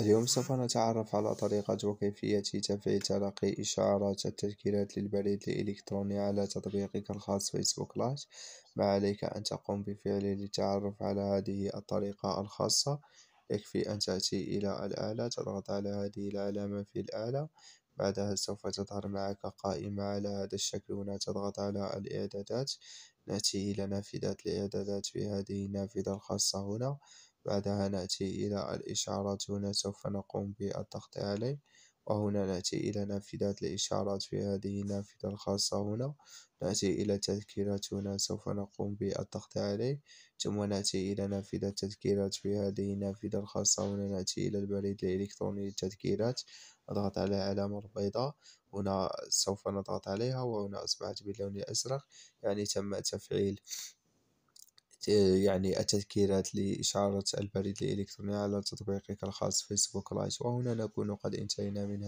اليوم سوف نتعرف على طريقة وكيفية تفعيل تلقي إشعارات التذكيرات للبريد الإلكتروني على تطبيقك الخاص فيسبوك لايت ما عليك أن تقوم بفعله للتعرف على هذه الطريقة الخاصة يكفي أن تأتي إلى الآلة تضغط على هذه العلامة في الآلة بعدها سوف تظهر معك قائمة على هذا الشكل هنا تضغط على الإعدادات نأتي إلى نافذة الإعدادات في هذه النافذة الخاصة هنا بعدها نأتي إلى الإشعارات هنا سوف نقوم بالضغط عليه وهنا نأتي إلى نافذات الإشعارات في هذه النافذة الخاصة هنا نأتي إلى تذكيرات هنا سوف نقوم بالضغط عليه ثم نأتي إلى نافذة تذكيرات في هذه النافذة الخاصة هنا نأتي إلى البريد الإلكتروني للتذكيرات نضغط على العلامة البيضاء هنا سوف نضغط عليها وهنا أصبحت باللون الأزرق يعني تم تفعيل يعني التذكيرات لإشارة البريد الإلكتروني على تطبيقك الخاص فيسبوك لايت وهنا نكون قد انتهينا من